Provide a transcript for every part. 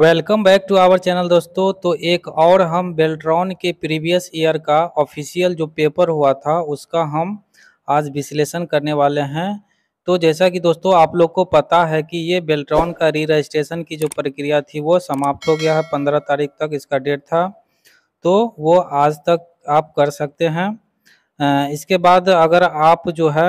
Welcome back to our channel दोस्तों तो एक और हम बेल्ट्रॉन के प्रीवियस ईयर का ऑफिशियल जो पेपर हुआ था उसका हम आज विश्लेषण करने वाले हैं तो जैसा कि दोस्तों आप लोग को पता है कि ये बेल्ट्रॉन का री रजिस्ट्रेशन की जो प्रक्रिया थी वो समाप्त हो गया है पंद्रह तारीख तक इसका डेट था तो वो आज तक आप कर सकते हैं इसके बाद अगर आप जो है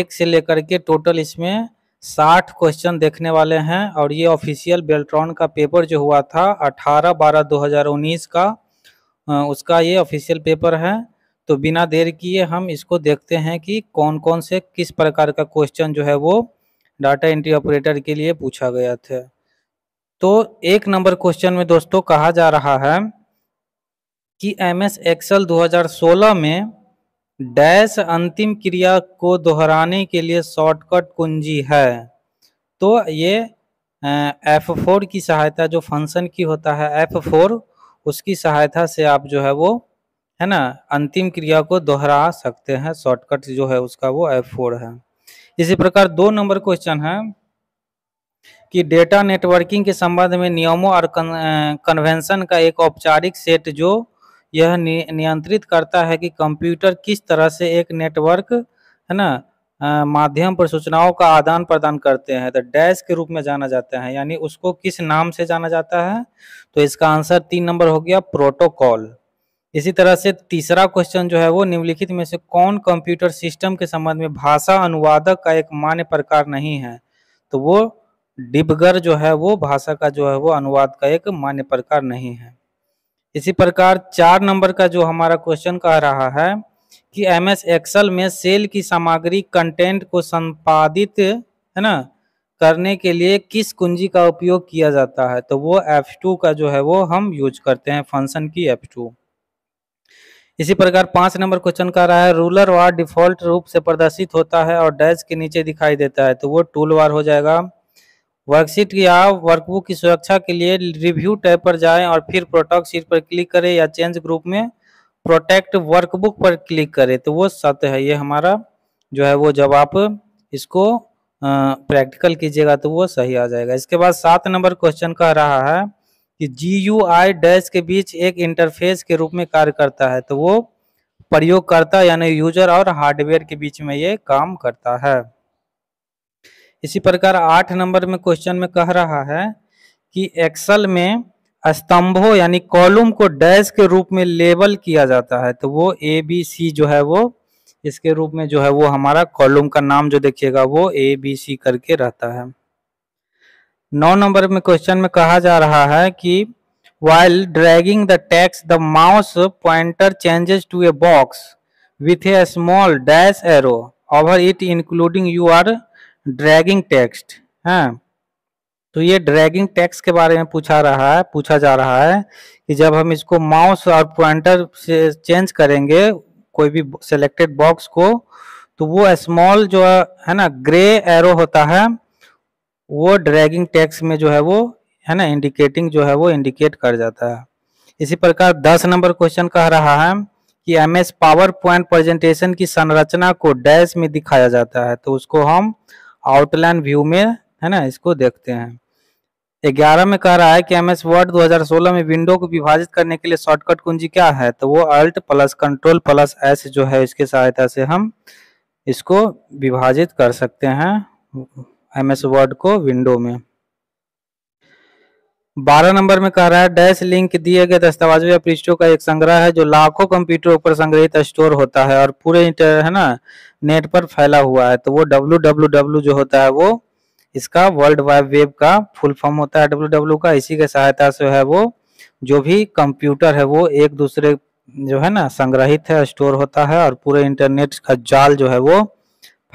एक से लेकर के टोटल इसमें साठ क्वेश्चन देखने वाले हैं और ये ऑफिशियल बेल्ट्रॉन का पेपर जो हुआ था अठारह बारह दो हजार उन्नीस का उसका ये ऑफिशियल पेपर है तो बिना देर किए हम इसको देखते हैं कि कौन कौन से किस प्रकार का क्वेश्चन जो है वो डाटा एंट्री ऑपरेटर के लिए पूछा गया था तो एक नंबर क्वेश्चन में दोस्तों कहा जा रहा है कि एम एस एक्सल सोलह में डैश अंतिम क्रिया को दोहराने के लिए शॉर्टकट कुंजी है तो ये एफ फोर की सहायता जो फंक्शन की होता है एफ फोर उसकी सहायता से आप जो है वो है ना अंतिम क्रिया को दोहरा सकते हैं शॉर्टकट जो है उसका वो एफ फोर है इसी प्रकार दो नंबर क्वेश्चन है कि डेटा नेटवर्किंग के संबंध में नियमों और कन्वेंशन का एक औपचारिक सेट जो यह नियंत्रित करता है कि कंप्यूटर किस तरह से एक नेटवर्क है ना माध्यम पर सूचनाओं का आदान प्रदान करते हैं तो डैश के रूप में जाना जाता है यानी उसको किस नाम से जाना जाता है तो इसका आंसर तीन नंबर हो गया प्रोटोकॉल इसी तरह से तीसरा क्वेश्चन जो है वो निम्नलिखित में से कौन कंप्यूटर सिस्टम के संबंध में भाषा अनुवादक का एक मान्य प्रकार नहीं है तो वो डिबगर जो है वो भाषा का जो है वो अनुवाद का एक मान्य प्रकार नहीं है इसी प्रकार चार नंबर का जो हमारा क्वेश्चन कह रहा है कि एम एस एक्सल में सेल की सामग्री कंटेंट को संपादित है ना करने के लिए किस कुंजी का उपयोग किया जाता है तो वो F2 का जो है वो हम यूज करते हैं फंक्शन की F2 इसी प्रकार पांच नंबर क्वेश्चन का रहा है रूलर वार डिफॉल्ट रूप से प्रदर्शित होता है और डैश के नीचे दिखाई देता है तो वो टूल वार हो जाएगा वर्कशीट या वर्कबुक की सुरक्षा के लिए रिव्यू टैब पर जाएं और फिर प्रोटेक्ट शीट पर क्लिक करें या चेंज ग्रुप में प्रोटेक्ट वर्कबुक पर क्लिक करें तो वो सत्य है ये हमारा जो है वो जब आप इसको प्रैक्टिकल कीजिएगा तो वो सही आ जाएगा इसके बाद सात नंबर क्वेश्चन कह रहा है कि जी यू आई डैश के बीच एक इंटरफेस के रूप में कार्य करता है तो वो प्रयोगकर्ता यानी यूजर और हार्डवेयर के बीच में ये काम करता है इसी प्रकार आठ नंबर में क्वेश्चन में कह रहा है कि एक्सल में स्तंभों यानी कॉलम को डैश के रूप में लेबल किया जाता है तो वो ए बी सी जो है वो इसके रूप में जो है वो हमारा कॉलम का नाम जो देखिएगा वो ए बी सी करके रहता है नौ नंबर में क्वेश्चन में कहा जा रहा है कि dragging the the the mouse pointer changes to a box with a small dash arrow over it including you are dragging text है हाँ। तो ये ड्रैगिंग टेक्स्ट के बारे में पूछा रहा है पूछा जा रहा है कि जब हम इसको माउस और पॉइंटर से चेंज करेंगे कोई भी सिलेक्टेड बॉक्स को तो वो स्मॉल जो है ना ग्रे एरो होता है वो ड्रैगिंग टेक्स्ट में जो है वो है ना इंडिकेटिंग जो है वो इंडिकेट कर जाता है इसी प्रकार दस नंबर क्वेश्चन कह रहा है कि M S PowerPoint presentation की संरचना को डैश में दिखाया जाता है तो उसको हम आउटलाइन व्यू में है ना इसको देखते हैं ग्यारह में कह रहा है कि एम एस वर्ड 2016 में विंडो को विभाजित करने के लिए शॉर्टकट कुंजी क्या है तो वो alt plus control plus S जो है इसके सहायता से हम इसको विभाजित कर सकते हैं एम एस वर्ड को विंडो में बारह नंबर में कह रहा है डैश लिंक दिए गए दस्तावेजों या पृष्ठों का एक संग्रह है जो लाखों कंप्यूटरों पर संग्रहित स्टोर होता है और पूरे इंटर है ना नेट पर फैला हुआ है तो वो डब्लू जो होता है वो इसका वर्ल्ड वाइड वेब का फुल फॉर्म होता है डब्ल्यू का इसी के सहायता से है वो जो भी कंप्यूटर है वो एक दूसरे जो है ना संग्रहित है स्टोर होता है और पूरे इंटरनेट का जाल जो है वो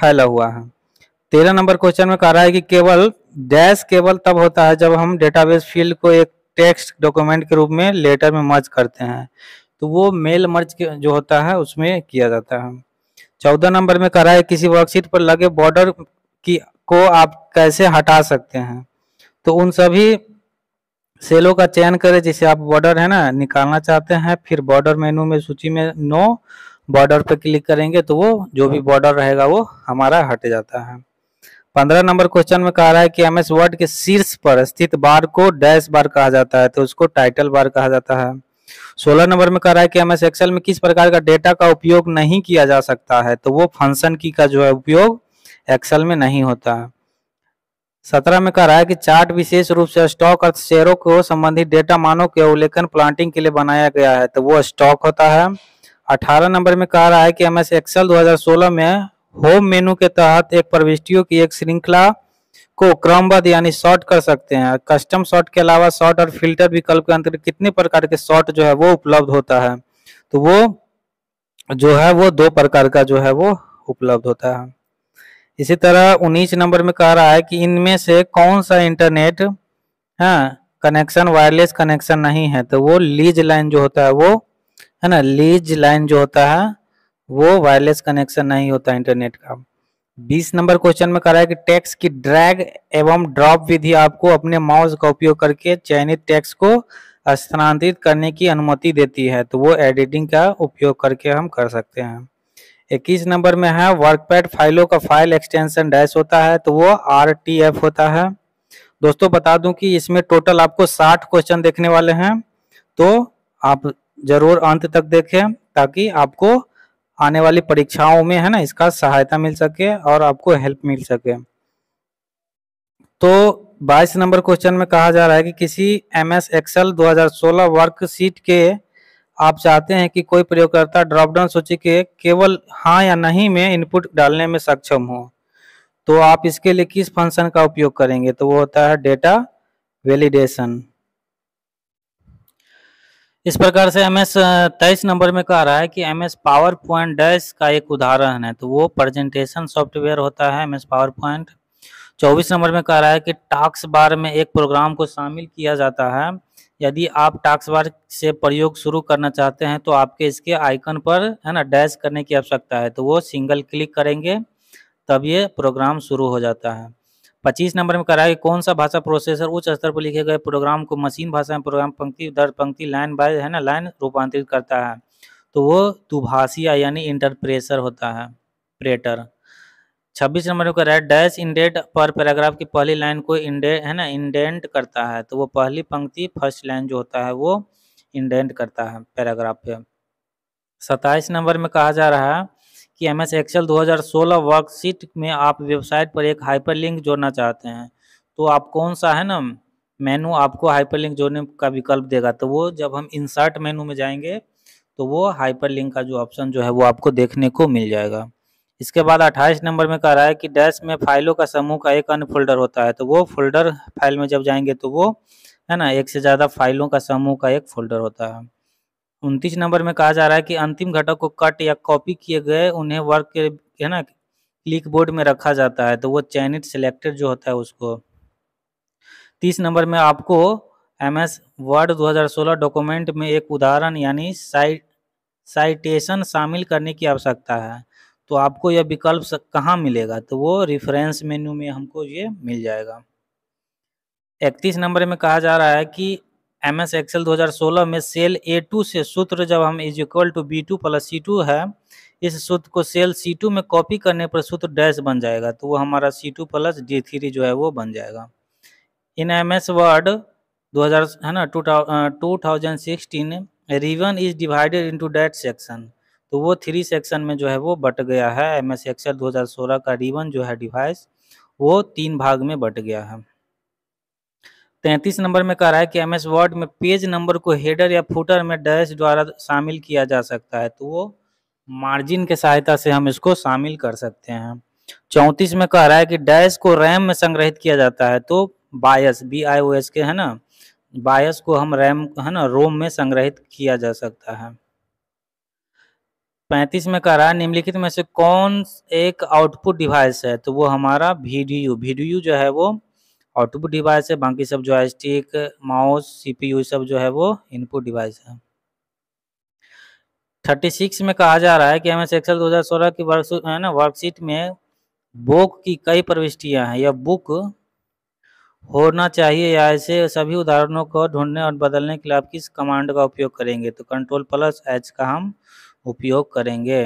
फैला हुआ है तेरह नंबर क्वेश्चन में कह रहा है कि केवल डैश केवल तब होता है जब हम डेटाबेस फील्ड को एक टेक्स्ट डॉक्यूमेंट के रूप में लेटर में मर्ज करते हैं तो वो मेल मर्ज जो होता है उसमें किया जाता है चौदह नंबर में करा है किसी वर्कशीट पर लगे बॉर्डर की को आप कैसे हटा सकते हैं तो उन सभी सेलों का चयन करें जिसे आप बॉर्डर है ना निकालना चाहते हैं फिर बॉर्डर मेनू में सूची में नो बॉर्डर पर क्लिक करेंगे तो वो जो भी बॉर्डर हाँ। रहेगा वो हमारा हट जाता है पंद्रह नंबर क्वेश्चन में कह रहा है कि एम एस वर्ड के शीर्ष पर स्थित बार को डैश बार कहा जाता है तो उसको टाइटल बार कहा जाता है सोलह नंबर में कह रहा है कि एम एस एक्सेल में किस प्रकार का डेटा का उपयोग नहीं किया जा सकता है तो वो फंक्शन की का जो है उपयोग एक्सेल में नहीं होता है सत्रह में कह रहा है कि चार्ट विशेष रूप से स्टॉक और शेयरों को संबंधित डेटा मानों के उल्लेखन प्लांटिंग के लिए बनाया गया है तो वो स्टॉक होता है अठारह नंबर में कह रहा है कि एम एस एक्सेल 2016 में होम मेनू के तहत एक प्रविष्टियों की एक श्रृंखला को क्रमबद्ध यानी शॉर्ट कर सकते हैं कस्टम शॉर्ट के अलावा शॉर्ट और फिल्टर विकल्प के अंतर्गत कितने प्रकार के शॉर्ट जो है वो उपलब्ध होता है तो वो जो है वो दो प्रकार का जो है वो उपलब्ध होता है इसी तरह उन्नीस नंबर में कह रहा है कि इनमें से कौन सा इंटरनेट है कनेक्शन वायरलेस कनेक्शन नहीं है तो वो लीज लाइन जो होता है वो है ना लीज लाइन जो होता है वो वायरलेस कनेक्शन नहीं होता इंटरनेट का बीस नंबर क्वेश्चन में करा है कि टैक्स की ड्रैग एवं ड्रॉप विधि आपको अपने माउस का उपयोग करके चयनित टैक्स को स्थानांतरित करने की अनुमति देती है तो वो एडिटिंग का उपयोग करके हम कर सकते हैं इक्कीस नंबर में है वर्कपैड फाइलों का फाइल एक्सटेंशन डैश होता है तो वो आर होता है दोस्तों बता दूं कि इसमें टोटल आपको 60 क्वेश्चन देखने वाले हैं तो आप जरूर अंत तक देखें ताकि आपको आने वाली परीक्षाओं में है ना इसका सहायता मिल सके और आपको हेल्प मिल सके तो 22 नंबर क्वेश्चन में कहा जा रहा है कि किसी एम एस एक्सएल दो वर्कशीट के आप चाहते हैं कि कोई प्रयोगकर्ता ड्रॉपडाउन सूची के केवल हाँ या नहीं में इनपुट डालने में सक्षम हो तो आप इसके लिए किस फंक्शन का उपयोग करेंगे तो वो होता है डेटा वेलिडेशन इस प्रकार से एम एस तेईस नंबर में कह रहा है कि M S PowerPoint dash का एक उदाहरण है तो वो प्रेजेंटेशन सॉफ्टवेयर होता है एम एस पावर पॉइंट चौबीस नंबर में कह रहा है कि टास्क बार में एक प्रोग्राम को शामिल किया जाता है यदि आप टास्क बार से प्रयोग शुरू करना चाहते हैं तो आपके इसके आइकन पर है ना डैश करने की आवश्यकता है तो वो सिंगल क्लिक करेंगे तब ये प्रोग्राम शुरू हो जाता है पच्चीस नंबर में करा है कौन सा भाषा प्रोसेसर उच्च स्तर पर लिखे गए प्रोग्राम को मशीन भाषा में प्रोग्राम पंक्ति दर पंक्ति लाइन बाय है ना लाइन रूपांतरित करता है तो वो दुभाषिया यानी इंटरप्रेसर होता है प्रेटर छब्बीस नंबर में कराया रहा है डैश इंडेंट पर पैराग्राफ की पहली लाइन को इंडे है ना इंडेंट करता है तो वो पहली पंक्ति फर्स्ट लाइन जो होता है वो इंडेंट करता है पैराग्राफ पे सत्ताईस नंबर में कहा जा रहा है कि एम एस एक्सेल दो वर्कशीट में आप वेबसाइट पर एक हाइपरलिंक जोड़ना चाहते हैं तो आप कौन सा है ना मेनू आपको हाइपरलिंक जोड़ने का विकल्प देगा तो वो जब हम इंसर्ट मेनू में जाएंगे तो वो हाइपरलिंक का जो ऑप्शन जो है वो आपको देखने को मिल जाएगा इसके बाद 28 नंबर में कह रहा है कि डैश में फाइलों का समूह का एक अन्य फोल्डर होता है तो वो फोल्डर फाइल में जब जाएंगे तो वो है ना एक से ज़्यादा फाइलों का समूह का एक फोल्डर होता है उनतीस नंबर में कहा जा रहा है कि अंतिम घटक को कट या कॉपी किए गए उन्हें वर्क के है ना क्लिक बोर्ड में रखा जाता है तो वो चयनित सिलेक्टेड जो होता है उसको तीस नंबर में आपको एम एस वर्ड 2016 डॉक्यूमेंट में एक उदाहरण यानी साइट साइटेशन शामिल करने की आवश्यकता है तो आपको यह विकल्प कहाँ मिलेगा तो वो रिफरेंस मेन्यू में हमको ये मिल जाएगा इकतीस नंबर में कहा जा रहा है कि एम एस एक्सएल दो हजार सोलह में सेल ए टू से सूत्र जब हम is equal to B two plus C two है इस सूत्र को सेल सी टू में कॉपी करने पर सूत्र डैश बन जाएगा तो वो हमारा C two plus D three जो है वो बन जाएगा इन एम एस वर्ड दो हजार है ना टू थाउजेंड सिक्सटीन रिवन is divided into that section तो वो थ्री सेक्शन में जो है वो बट गया है एम एस एक्सएल दो हजार सोलह का रिवन जो है डिवाइस वो तीन भाग में बट गया है तैंतीस नंबर में कह रहा है कि एम एस वर्ड में पेज नंबर को हेडर या फुटर में डैश द्वारा शामिल किया जा सकता है तो वो मार्जिन के सहायता से हम इसको शामिल कर सकते हैं चौंतीस में कह रहा है कि डैश को रैम में संग्रहित किया जाता है तो बायस बी आई ओ एस के है ना बायस को हम रैम है ना रोम में संग्रहित किया जा सकता है पैंतीस में कह रहा है निम्नलिखित में से कौन एक आउटपुट डिवाइस है तो वो हमारा वीडियो वीडियो जो है वो आउटपुट डिवाइस है बाकी सब जो स्टिक माउस सीपीयू सब जो है वो इनपुट डिवाइस है 36 में कहा जा रहा है कि एम एस एक्सल दो की वर्क है ना वर्कशीट में बुक की कई प्रविष्टियां हैं या बुक होना चाहिए या ऐसे सभी उदाहरणों को ढूंढने और बदलने के लिए आप किस कमांड का उपयोग करेंगे तो कंट्रोल प्लस एच का हम उपयोग करेंगे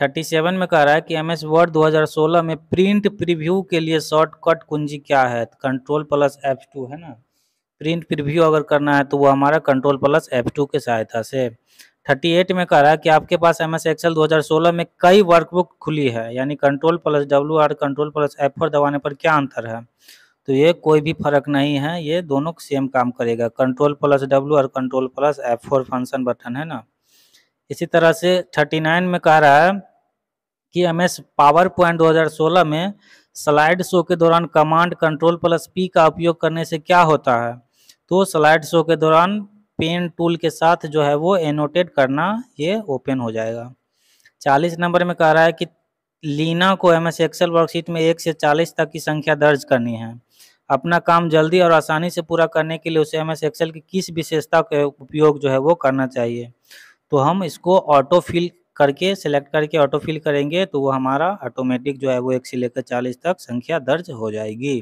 थर्टी सेवन में कह रहा है कि एम एस वर्ड दो हजार सोलह में प्रिंट प्रीव्यू के लिए शॉर्टकट कुंजी क्या है कंट्रोल प्लस एफ टू है ना प्रिंट प्रीव्यू अगर करना है तो वो हमारा कंट्रोल प्लस एफ टू की सहायता से थर्टी एट में कह रहा है कि आपके पास एम एस एक्सएल दो हजार सोलह में कई वर्कबुक खुली है यानी control plus W or control plus F four दबाने पर क्या अंतर है तो ये कोई भी फर्क नहीं है ये दोनों सेम काम करेगा कंट्रोल प्लस डब्ल्यू और control plus F four function button है ना इसी तरह से 39 में कह रहा है कि एम एस पावर पॉइंट 2016 में स्लाइड शो के दौरान कमांड कंट्रोल प्लस पी का उपयोग करने से क्या होता है तो स्लाइड शो के दौरान पेन टूल के साथ जो है वो एनोटेट करना ये ओपन हो जाएगा चालीस नंबर में कह रहा है कि लीना को एम एस एक्सेल वर्कशीट में एक से चालीस तक की संख्या दर्ज करनी है अपना काम जल्दी और आसानी से पूरा करने के लिए उसे एम एस एक्सेल की किस विशेषता का उपयोग जो है वो करना चाहिए तो हम इसको ऑटो फिल करके सेलेक्ट करके ऑटो फिल करेंगे तो वो हमारा ऑटोमेटिक जो है वो एक से लेकर चालीस तक संख्या दर्ज हो जाएगी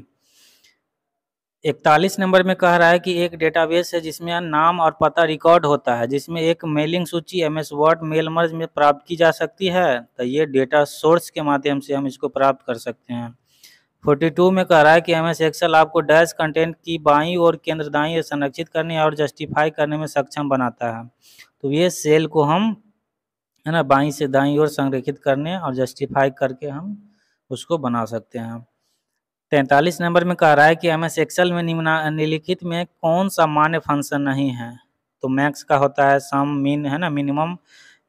इकतालीस नंबर में कह रहा है कि एक डेटाबेस है जिसमें नाम और पता रिकॉर्ड होता है जिसमें एक मेलिंग सूची M S Word mail merge में प्राप्त की जा सकती है तो ये डेटा सोर्स के माध्यम से हम इसको प्राप्त कर सकते हैं 42 में कह रहा है कि एम एस एक्सेल आपको डैश कंटेंट की बाई और केंद्र दाई संरक्षित करने और जस्टिफाई करने में सक्षम बनाता है तो ये सेल को हम है ना बाई से दाई ओर संरेखित करने और जस्टिफाई करके हम उसको बना सकते हैं तैंतालीस नंबर में कह रहा है कि एम एस एक्सल में निम्नलिखित में कौन सा मान्य फंक्शन नहीं है तो मैक्स का होता है सम मीन है ना मिनिमम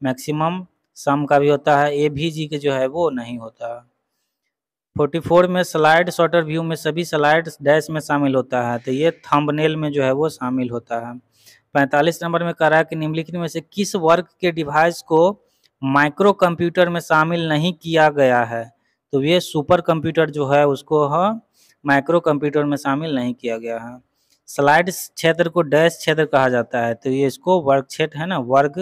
मैक्सिमम सम का भी होता है ए भी जी के जो है वो नहीं होता फोर्टी फोर में स्लाइड शॉर्टर व्यू में सभी स्लाइड डैश में शामिल होता है तो ये थंबनेल में जो है वो शामिल होता है पैंतालीस नंबर में कह रहा है कि निम्नलिखित में से किस वर्ग के डिवाइस को माइक्रो कंप्यूटर में शामिल नहीं किया गया है तो ये सुपर कंप्यूटर जो है उसको माइक्रो कंप्यूटर में शामिल नहीं किया गया है स्लाइड क्षेत्र को डैश क्षेत्र कहा जाता है तो ये इसको वर्ग क्षेत्र है ना वर्ग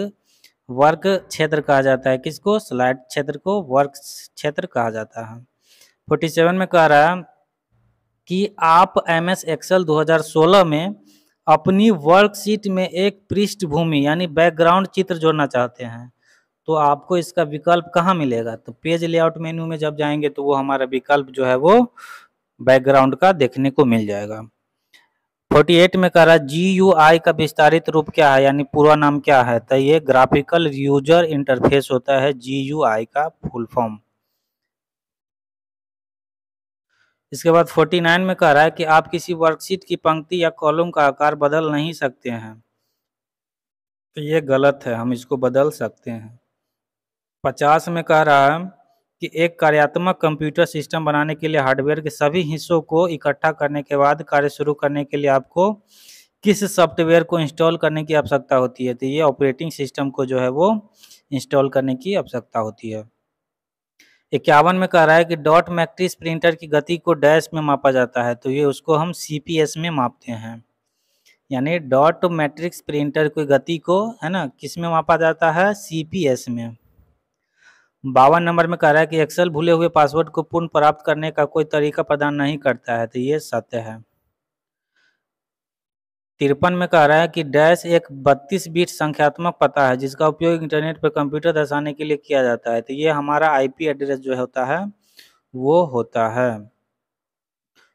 वर्ग क्षेत्र कहा जाता है किसको स्लाइड क्षेत्र को वर्ग क्षेत्र कहा जाता है फोर्टी सेवन में कह रहा है कि आप एम एस एक्सल सोलह में अपनी वर्कशीट में एक पृष्ठभूमि यानी बैकग्राउंड चित्र जोड़ना चाहते हैं तो आपको इसका विकल्प कहाँ मिलेगा तो पेज लेआउट मेन्यू में जब जाएंगे तो वो हमारा विकल्प जो है वो बैकग्राउंड का देखने को मिल जाएगा 48 में कह रहा है जी यू आई का विस्तारित रूप क्या है यानी पूरा नाम क्या है तो ये ग्राफिकल यूजर इंटरफेस होता है जी यू आई का फुल फॉर्म इसके बाद 49 में कह रहा है कि आप किसी वर्कशीट की पंक्ति या कॉलम का आकार बदल नहीं सकते हैं तो ये गलत है हम इसको बदल सकते हैं 50 में कह रहा है कि एक कार्यात्मक कंप्यूटर सिस्टम बनाने के लिए हार्डवेयर के सभी हिस्सों को इकट्ठा करने के बाद कार्य शुरू करने के लिए आपको किस सॉफ्टवेयर को इंस्टॉल करने की आवश्यकता होती है तो ये ऑपरेटिंग सिस्टम को जो है वो इंस्टॉल करने की आवश्यकता होती है इक्यावन में कह रहा है कि डॉट मैट्रिक्स प्रिंटर की गति को डैश में मापा जाता है तो ये उसको हम सी में मापते हैं यानी डॉट मैट्रिक्स प्रिंटर की गति को है ना किस में मापा जाता है सी में बावन नंबर में कह रहा है कि एक्सेल भूले हुए पासवर्ड को पुनः प्राप्त करने का कोई तरीका प्रदान नहीं करता है तो ये सत्य है तिरपन में कह रहा है कि डैश एक बत्तीस बीट संख्यात्मक पता है जिसका उपयोग इंटरनेट पर कंप्यूटर दर्शाने के लिए किया जाता है तो ये हमारा आईपी एड्रेस जो होता है वो होता है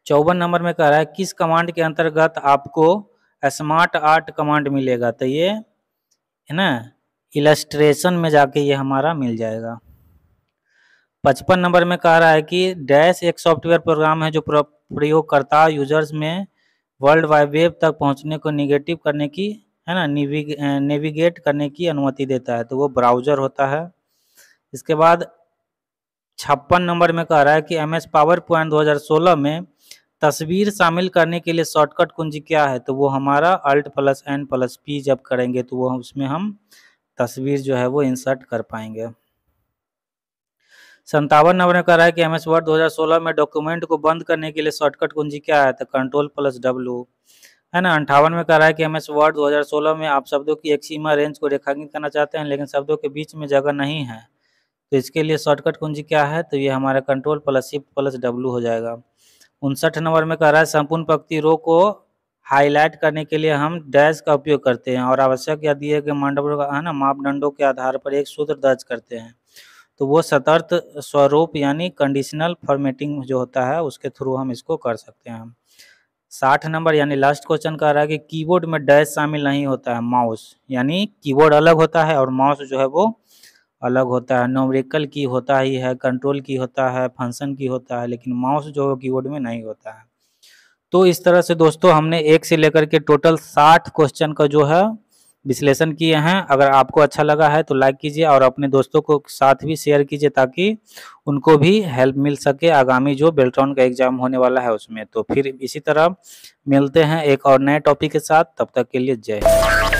चौवन नंबर में कह रहा है किस कमांड के अंतर्गत आपको स्मार्ट आर्ट कमांड मिलेगा तो ये है ना इलस्ट्रेशन में जाके ये हमारा मिल जाएगा पचपन नंबर में कह रहा है कि डैश एक सॉफ्टवेयर प्रोग्राम है जो प्रयोगकर्ता यूजर्स में वर्ल्ड वाइड वेब तक पहुंचने को निगेटिव करने की है ना नेविगेट करने की अनुमति देता है तो वो ब्राउजर होता है इसके बाद छप्पन नंबर में कह रहा है कि एम एस पावर पॉइंट दो में तस्वीर शामिल करने के लिए शॉर्टकट कुंजी क्या है तो वो हमारा alt plus N plus P जब करेंगे तो वो उसमें हम तस्वीर जो है वो इंसर्ट कर पाएंगे संतावन नंबर में कह रहा है कि एम एस वर्ड दो में डॉक्यूमेंट को बंद करने के लिए शॉर्टकट कुंजी क्या है तो कंट्रोल प्लस डब्ल्यू है ना अंठावन में कह रहा है कि एम एस वर्ड 2016 में आप शब्दों की एक सीमा रेंज को रेखांकित करना चाहते हैं लेकिन शब्दों के बीच में जगह नहीं है तो इसके लिए शॉर्टकट कुंजी क्या है तो ये हमारा control plus shift plus W हो जाएगा उनसठ नंबर में कह रहा है संपूर्ण पक्ति रो को हाईलाइट करने के लिए हम डैश का उपयोग करते हैं और आवश्यक या दिए गए मंडपों का है ना मापदंडों के आधार पर एक सूत्र दर्ज करते हैं तो वो सतर्त स्वरूप यानी कंडीशनल फॉर्मेटिंग जो होता है उसके थ्रू हम इसको कर सकते हैं साठ नंबर यानी लास्ट क्वेश्चन कह रहा है कि कीबोर्ड में डैश शामिल नहीं होता है माउस यानी कीबोर्ड अलग होता है और माउस जो है वो अलग होता है नोमरिकल की होता ही है कंट्रोल की होता है फंक्शन की होता है लेकिन माउस जो है कीबोर्ड में नहीं होता है तो इस तरह से दोस्तों हमने एक से लेकर के टोटल साठ क्वेश्चन का जो है विश्लेषण किए हैं अगर आपको अच्छा लगा है तो लाइक कीजिए और अपने दोस्तों को साथ भी शेयर कीजिए ताकि उनको भी हेल्प मिल सके आगामी जो बेल्ट्रॉन का एग्जाम होने वाला है उसमें तो फिर इसी तरह मिलते हैं एक और नए टॉपिक के साथ तब तक के लिए जय